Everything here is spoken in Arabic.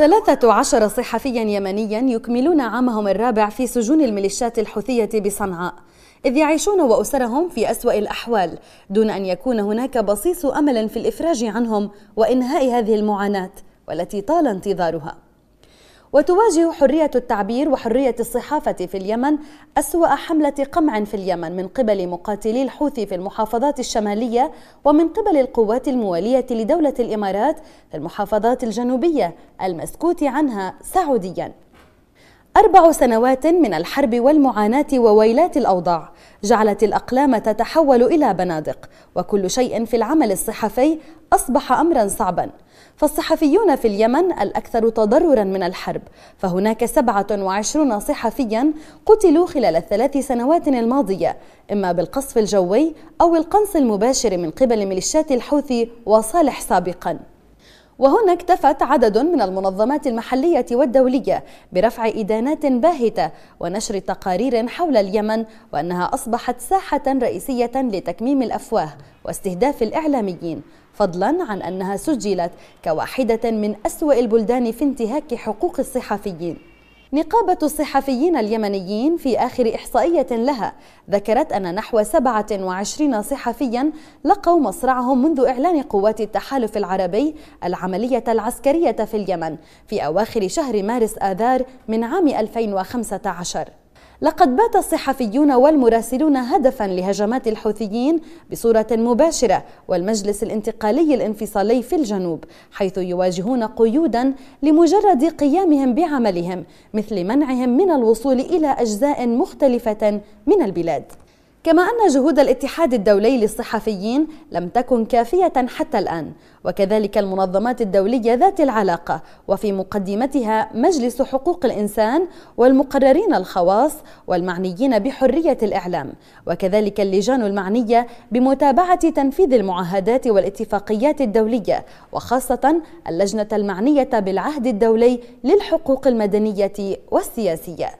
ثلاثة عشر صحفيا يمنيا يكملون عامهم الرابع في سجون الميليشيات الحوثية بصنعاء إذ يعيشون وأسرهم في أسوأ الأحوال دون أن يكون هناك بصيص أمل في الإفراج عنهم وإنهاء هذه المعاناة والتي طال انتظارها وتواجه حرية التعبير وحرية الصحافة في اليمن أسوأ حملة قمع في اليمن من قبل مقاتلي الحوثي في المحافظات الشمالية ومن قبل القوات الموالية لدولة الإمارات في المحافظات الجنوبية المسكوت عنها سعودياً أربع سنوات من الحرب والمعاناة وويلات الأوضاع جعلت الأقلام تتحول إلى بنادق وكل شيء في العمل الصحفي أصبح أمرا صعبا فالصحفيون في اليمن الأكثر تضررا من الحرب فهناك 27 صحفيا قتلوا خلال الثلاث سنوات الماضية إما بالقصف الجوي أو القنص المباشر من قبل ميليشيات الحوثي وصالح سابقاً وهنا اكتفت عدد من المنظمات المحلية والدولية برفع إدانات باهتة ونشر تقارير حول اليمن وأنها أصبحت ساحة رئيسية لتكميم الأفواه واستهداف الإعلاميين فضلا عن أنها سجلت كواحدة من أسوأ البلدان في انتهاك حقوق الصحفيين نقابة الصحفيين اليمنيين في آخر إحصائية لها ذكرت أن نحو 27 صحفيا لقوا مصرعهم منذ إعلان قوات التحالف العربي العملية العسكرية في اليمن في أواخر شهر مارس آذار من عام 2015 لقد بات الصحفيون والمراسلون هدفا لهجمات الحوثيين بصورة مباشرة والمجلس الانتقالي الانفصالي في الجنوب حيث يواجهون قيودا لمجرد قيامهم بعملهم مثل منعهم من الوصول إلى أجزاء مختلفة من البلاد كما أن جهود الاتحاد الدولي للصحفيين لم تكن كافية حتى الآن وكذلك المنظمات الدولية ذات العلاقة وفي مقدمتها مجلس حقوق الإنسان والمقررين الخواص والمعنيين بحرية الإعلام وكذلك اللجان المعنية بمتابعة تنفيذ المعاهدات والاتفاقيات الدولية وخاصة اللجنة المعنية بالعهد الدولي للحقوق المدنية والسياسية